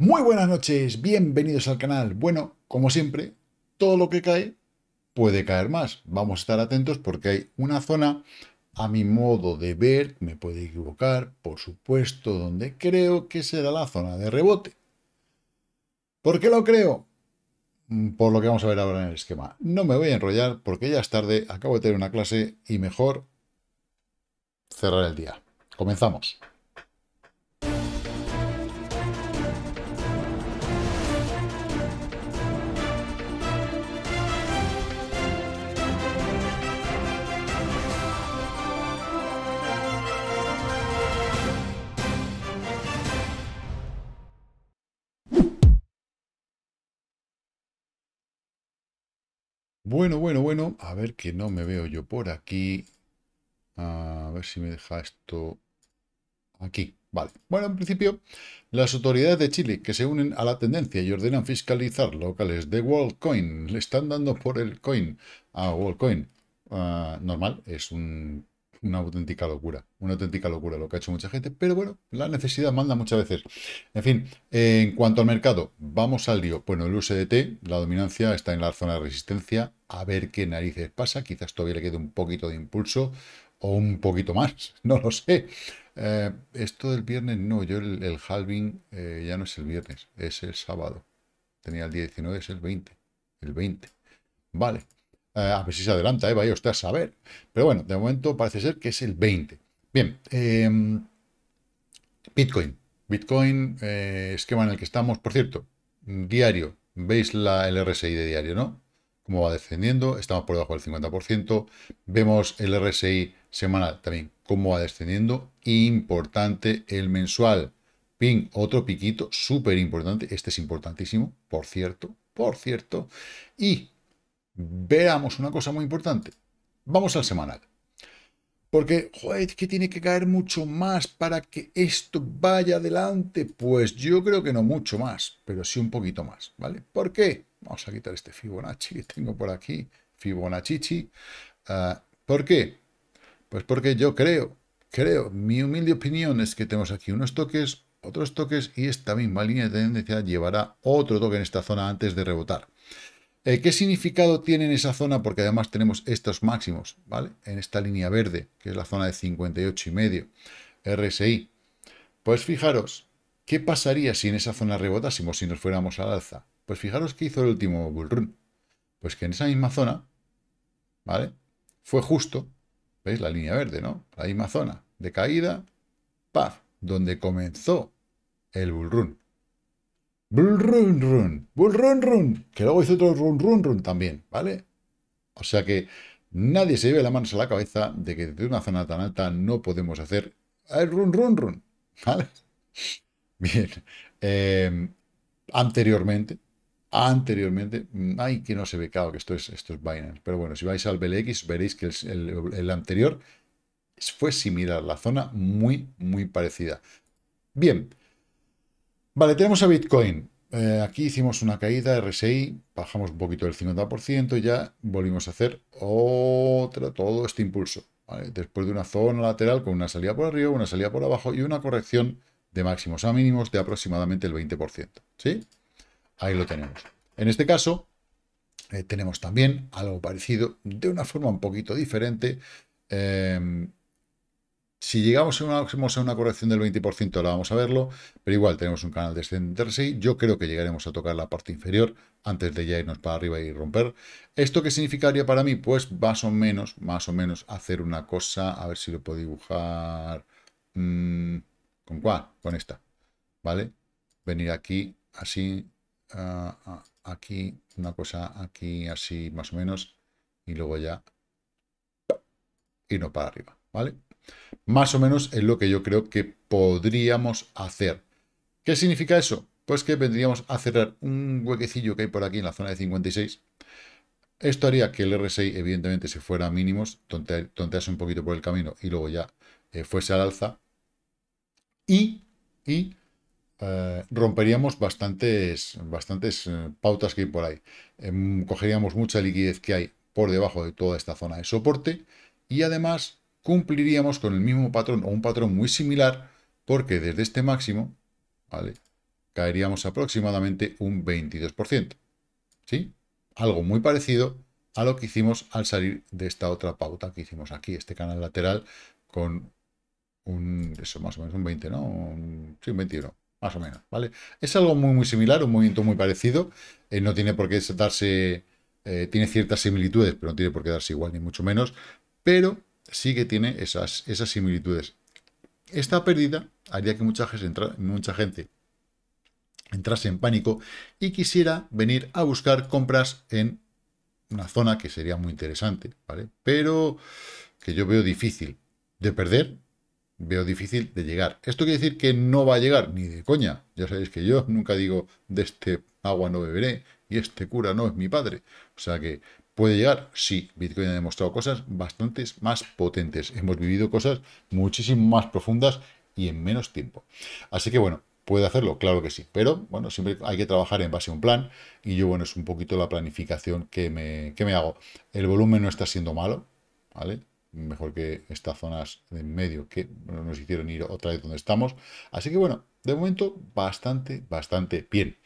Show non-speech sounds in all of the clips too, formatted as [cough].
Muy buenas noches, bienvenidos al canal. Bueno, como siempre, todo lo que cae puede caer más. Vamos a estar atentos porque hay una zona, a mi modo de ver, me puede equivocar, por supuesto, donde creo que será la zona de rebote. ¿Por qué lo creo? Mm, por lo que vamos a ver ahora en el esquema. No me voy a enrollar porque ya es tarde, acabo de tener una clase y mejor cerrar el día. Comenzamos. Bueno, bueno, bueno. A ver que no me veo yo por aquí. A ver si me deja esto aquí. Vale. Bueno, en principio, las autoridades de Chile que se unen a la tendencia y ordenan fiscalizar locales de WorldCoin le están dando por el coin a ah, WorldCoin. Ah, normal, es un una auténtica locura, una auténtica locura lo que ha hecho mucha gente, pero bueno, la necesidad manda muchas veces. En fin, eh, en cuanto al mercado, vamos al lío. Bueno, el USDT, la dominancia está en la zona de resistencia, a ver qué narices pasa, quizás todavía le quede un poquito de impulso o un poquito más, [laughs] no lo sé. Eh, esto del viernes no, yo el, halving eh, ya no es el viernes, es el sábado. Tenía el 19, es el 20, el 20. Vale, eh, a ver si se adelanta, vaya eh, vaya usted a saber. Pero bueno, de momento parece ser que es el 20. Bien, em, Bitcoin. Bitcoin, eh, esquema en el que estamos, por cierto, diario. Veis la, el RSI de diario, ¿no? Cómo va descendiendo, estamos por debajo del 50%. Vemos el RSI semanal también, cómo va descendiendo. Importante el mensual. pin otro piquito, súper importante. Este es importantísimo, por cierto, por cierto. Y veamos una cosa muy importante. Vamos al semanal. Porque, joder, que tiene que caer mucho más para que esto vaya adelante. Pues yo creo que no mucho más, pero sí un poquito más, ¿vale? ¿Por qué? Vamos a quitar este Fibonacci que tengo por aquí, Fibonacci. Ah, ¿Por qué? Pues porque yo creo, creo, mi humilde opinión es que tenemos aquí unos toques, otros toques y esta misma línea de tendencia llevará otro toque en esta zona antes de rebotar. Eh, ¿Qué significado tiene en esa zona? Porque además tenemos estos máximos, ¿vale? En esta línea verde, que es la zona de 58 y medio RSI. Pues fijaros, ¿qué pasaría si en esa zona rebotásemos si nos fuéramos al alza? Pues fijaros qué hizo el último bullrun. Pues que en esa misma zona, ¿vale? Fue justo, ¿veis? La línea verde, ¿no? La misma zona de caída, ¡paf! Donde comenzó el bullrun. Bull run run, run run, que luego hizo otro run run run también, ¿vale? O sea que nadie se lleve la mano a la cabeza de que desde una zona tan alta no podemos hacer el run run run, ¿vale? [laughs] Bien, em, anteriormente, anteriormente, mm, ay que no se ve, claro que esto es, esto es Binance, pero bueno, si vais al BLX veréis que el anterior fue similar, la zona muy, muy parecida. Bien, Vale, tenemos a Bitcoin. Eh, aquí hicimos una caída, RSI, bajamos un poquito del 50% y ya volvimos a hacer otra, todo este impulso. Después de una zona lateral con una salida por arriba, una salida por abajo y una corrección de máximos a mínimos de aproximadamente el 20%. ¿sí? Ahí lo tenemos. En este caso, eh, tenemos también algo parecido, de una forma un poquito diferente, eh, si llegamos a una, a una corrección del 20%, la vamos a verlo, pero igual tenemos un canal descendente RSI. Yo creo que llegaremos a tocar la parte inferior antes de ya irnos para arriba y romper. ¿Esto qué significaría para mí? Pues más o menos, más o menos hacer una cosa, a ver si lo puedo dibujar. Mm, ¿Con cuál? Con esta, ¿vale? Venir aquí, así, ah, ah, aquí, una cosa aquí, así, más o menos, y luego ya irnos para arriba, ¿vale? Más o menos es lo que yo creo que podríamos hacer. ¿Qué significa eso? Pues que vendríamos a cerrar un huequecillo que hay por aquí en la zona de 56. Esto haría que el RSI evidentemente se fuera a mínimos, tontease un poquito por el camino y luego ya eh, fuese al alza. Y, y eh, romperíamos bastantes, bastantes eh, pautas que hay por ahí. Em, cogeríamos mucha liquidez que hay por debajo de toda esta zona de soporte y además cumpliríamos con el mismo patrón o un patrón muy similar, porque desde este máximo, Caeríamos aproximadamente un 22%, ¿sí? Algo muy parecido a lo que hicimos al salir de esta otra pauta que hicimos aquí, este canal lateral con un, eso más o menos, un 20, ¿no? sí, 21, más o menos, ¿vale? Es algo muy, muy similar, un movimiento muy parecido, eh, no tiene por qué darse, eh, tiene ciertas similitudes, pero no tiene por qué darse igual, ni mucho menos, pero sí que tiene esas, similitudes. Esta pérdida haría que mucha gente, mucha gente entrase en pánico y quisiera venir a buscar compras en una zona que sería muy interesante, ¿vale? Pero que yo veo difícil de perder, veo difícil de llegar. Esto quiere decir que no va a llegar, ni de coña. Ya sabéis que yo [laughs] nunca digo, de este agua no beberé y este cura no es mi padre. O sea que ¿Puede llegar? Sí, Bitcoin ha demostrado cosas bastante más potentes. Hemos vivido cosas muchísimo más profundas y en menos tiempo. Así que bueno, puede hacerlo, claro que sí. Pero bueno, siempre hay que trabajar en base a un plan. Y yo, bueno, es un poquito la planificación que me, me hago. El volumen no está siendo malo, ¿vale? Mejor que estas zonas de en medio que nos hicieron ir otra vez donde estamos. Así que bueno, de momento bastante, bastante bien.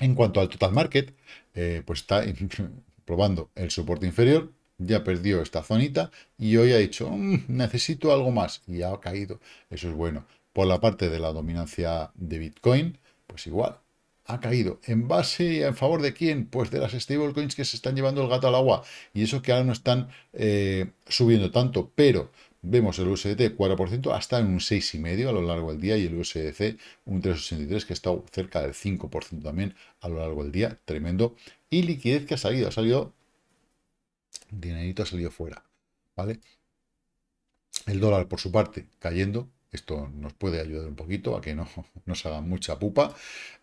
En cuanto al total market, eh, pues está en, probando el soporte inferior, ya perdió esta zonita y hoy ha dicho, mm, necesito algo más y ha caído. Eso es bueno. Por la parte de la dominancia de Bitcoin, pues igual, ha caído. ¿En base en favor de quién? Pues de las stablecoins que se están llevando el gato al agua. Y eso que ahora no están eh, subiendo tanto, pero vemos el USDT 4% hasta en un 6,5% a lo largo del día y el USDC un 3,83% que está cerca del 5% también a lo largo del día. Tremendo y liquidez que ha salido. Ha salido dinerito, ha salido fuera. ¿Vale? El dólar, por su parte, cayendo, esto nos puede ayudar un poquito a que no [laughs] nos hagan mucha pupa,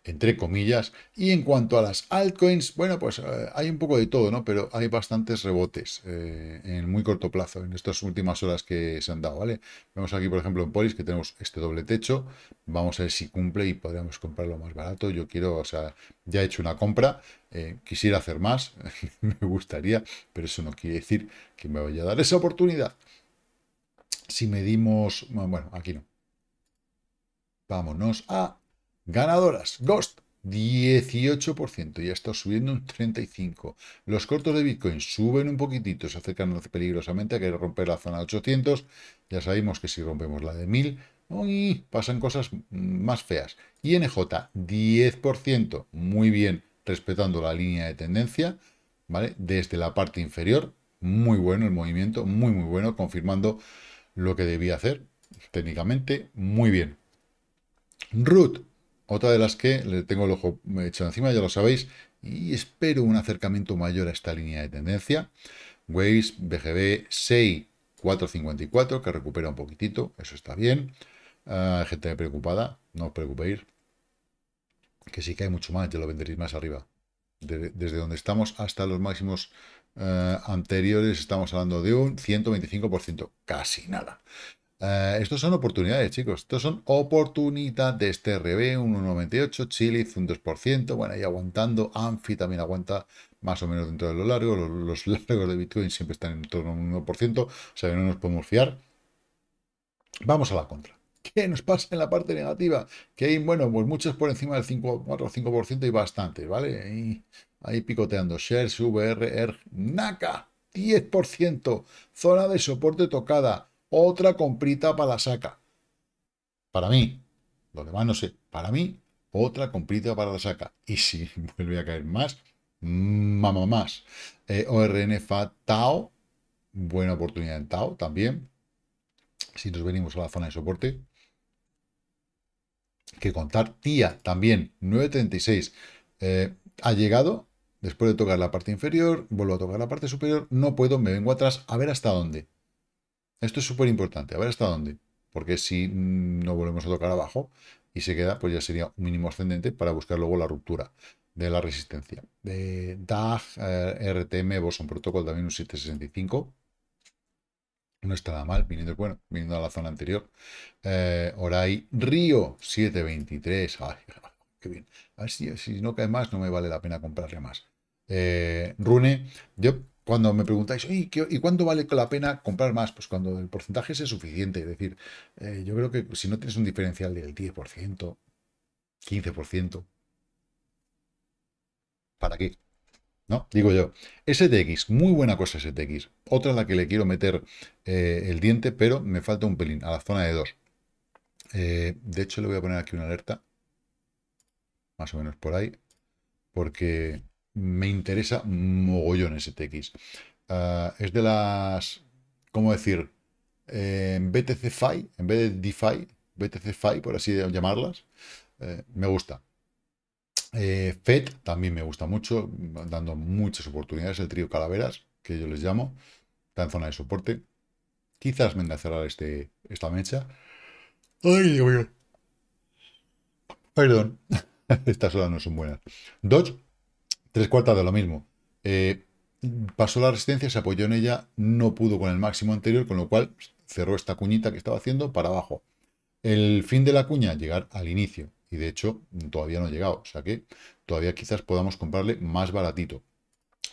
entre comillas. Y en cuanto a las altcoins, bueno, pues eh, hay un poco de todo, ¿no? Pero hay bastantes rebotes eh, en muy corto plazo, en estas últimas horas que se han dado, ¿vale? Vemos aquí, por ejemplo, en Polis que tenemos este doble techo. Vamos a ver si cumple y podríamos comprarlo más barato. Yo quiero, o sea, ya he hecho una compra, eh, quisiera hacer más, [laughs] me gustaría, pero eso no quiere decir que me vaya a dar esa oportunidad si medimos... Bueno, aquí no. Vámonos a ganadoras. Ghost, 18%. Ya está subiendo un 35%. Los cortos de Bitcoin suben un poquitito. Se acercan peligrosamente a querer romper la zona de 800. Ya sabemos que si rompemos la de 1000, pasan cosas más feas. Y INJ, 10%. Muy bien, respetando la línea de tendencia. ¿Vale? Desde la parte inferior, muy bueno el movimiento, muy muy bueno, confirmando lo que debía hacer técnicamente muy bien. Root, otra de las que le tengo el ojo hecho encima, ya lo sabéis, y espero un acercamiento mayor a esta línea de tendencia. Waves, BGB, 6,454, que recupera un poquitito, eso está bien. Ah, gente preocupada, no os preocupéis, que sí que hay mucho más, ya lo venderéis más arriba. desde donde estamos hasta los máximos eh, anteriores estamos hablando de un 125%, casi nada. Eh, estos son oportunidades, chicos. Estos son oportunidades. TRB, este un 1,98. Chile, un 2%. Bueno, ahí aguantando. amfi también aguanta más o menos dentro de lo largo. Los, los [laughs] largos de Bitcoin siempre están en torno a un 1%. O sea que no nos podemos fiar. Vamos a la contra. ¿Qué nos pasa en la parte negativa? Que hay, bueno, pues muchos por encima del 5, 4 5% y bastantes, ¿vale? Ahí, picoteando. picoteando. Shares, VR, ERG, NACA, 10%. Zona de soporte tocada. Otra comprita para la saca. Para mí. Lo demás no sé. Para mí, otra comprita para la saca. Y si [laughs] vuelve a caer más, mamá más. Eh, ORN, TAO. Buena oportunidad en TAO también. Si nos venimos a la zona de soporte, que contar. Tía también, 9.36. Eh, ha llegado, después de tocar la parte inferior, vuelvo a tocar la parte superior, no puedo, me vengo atrás, a ver hasta dónde. Esto es súper importante, a ver hasta dónde. Porque si no volvemos a tocar abajo y se queda, pues ya sería un mínimo ascendente para buscar luego la ruptura de la resistencia. De DAG, eh, RTM, Boson Protocol, también un 765. No está mal, viniendo, bueno, viniendo a la zona anterior. Eh, Río 723. [laughs] Ay, qué bien. A ver si, no cae más, no me vale la pena comprarle más. Eh, Rune, yo cuando me preguntáis, ¿y, ¿y cuándo vale la pena comprar más? Pues cuando el porcentaje es suficiente. Es decir, eh, yo creo que si no tienes un diferencial del 10%, 15%, ¿para qué? ¿no? Digo yo, STX, muy buena cosa STX. Otra a la que le quiero meter eh, el diente, pero me falta un pelín, a la zona de 2. Eh, de hecho, le voy a poner aquí una alerta, más o menos por ahí, porque me interesa mogollón STX. Ah, es de las, ¿cómo decir? Eh, BTC-Fi, en vez de DeFi, btc por así llamarlas, me gusta. Eh, FED también me gusta mucho, dando muchas oportunidades, el trío Calaveras, que yo les llamo, está en zona de soporte. Quizás venga a cerrar este, esta mecha. Perdón, [laughs] estas horas no son buenas. Dodge, tres cuartas de lo mismo. Eh, pasó la resistencia, se apoyó en ella, no pudo con el máximo anterior, con lo cual cerró esta cuñita que estaba haciendo para abajo. El fin de la cuña, llegar al inicio. Y de hecho, todavía no ha llegado. O sea que todavía quizás podamos comprarle más baratito.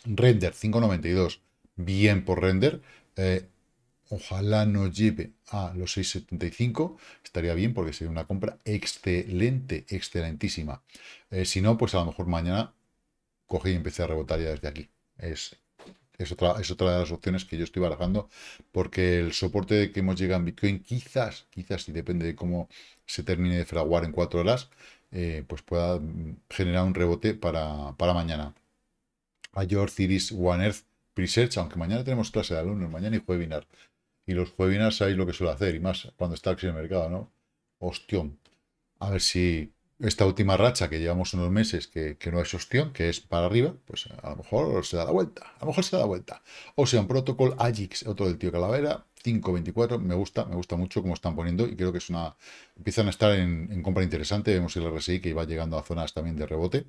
Render 5.92. Bien por render. Eh, ojalá nos lleve a los 6.75, estaría bien porque sería una compra excelente, excelentísima. Eh, si no, pues a lo mejor mañana cogí y empecé a rebotar ya desde aquí. Es, otra, es otra de las opciones que yo estoy barajando porque el soporte que hemos llegado en Bitcoin quizás, quizás, y depende de cómo se termine de fraguar en cuatro horas, eh, pues pueda generar un rebote para, para mañana. Mayor, Ciris One Earth Presearch, aunque mañana tenemos clase de alumnos, mañana y webinar. Y los webinars sabéis lo que suelo hacer, y más cuando está en el mercado, ¿no? Ostión. A ver si esta última racha que llevamos unos meses que, no es ostión, que es para arriba, pues a lo mejor se da la vuelta. A lo mejor se da la vuelta. O sea un Protocol, Agix, otro del tío Calavera, 5.24, me gusta, me gusta mucho cómo están poniendo y creo que es una empiezan a estar en, compra interesante, vemos el RSI que iba llegando a zonas también de rebote,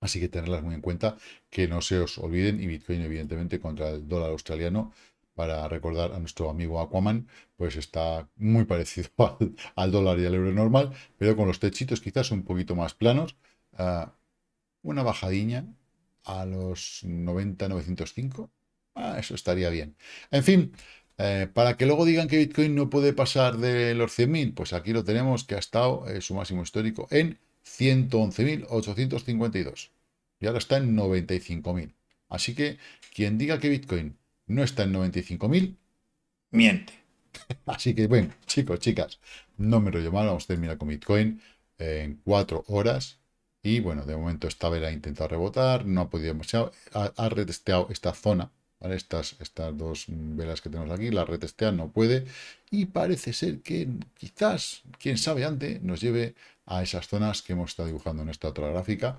así que tenerlas muy en cuenta, que no se os olviden y Bitcoin evidentemente contra el dólar australiano, para recordar a nuestro amigo Aquaman, pues está muy parecido [laughs] al, dólar y al euro normal, pero con los techitos quizás un poquito más planos, ah, una bajadilla a los 90, 905, ah, eso estaría bien. En fin, eh, para que luego digan que Bitcoin no puede pasar de los 100.000, pues aquí lo tenemos que ha estado eh, su máximo histórico en 111.852 y ahora está en 95.000. Así que quien diga que Bitcoin no está en 95.000, miente. [laughs] Así que bueno, chicos, chicas, no me rollo mal, vamos a terminar con Bitcoin en cuatro horas. Y bueno, de momento esta vela ha intentado rebotar, no ha podido ha retesteado esta zona estas, estas dos velas que tenemos aquí, red retestean, no puede. Y parece ser que quizás, quién sabe antes, nos lleve a esas zonas que hemos estado dibujando en esta otra gráfica.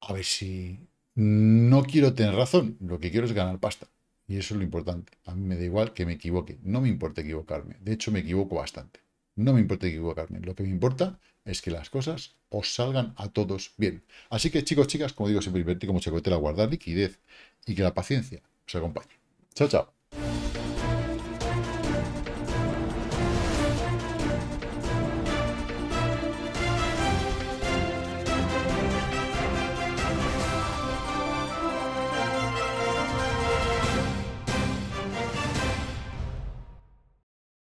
A ver si... No quiero tener razón, lo que quiero es ganar pasta. Y eso es lo importante. A mí me da igual que me equivoque. No me importa equivocarme. De hecho, me equivoco bastante. No me importa equivocarme. Lo que me importa es que las cosas os salgan a todos bien. Así que chicos, chicas, como digo siempre, invertir como chacotera, guardar liquidez y que la paciencia os acompañe. Chao, chao.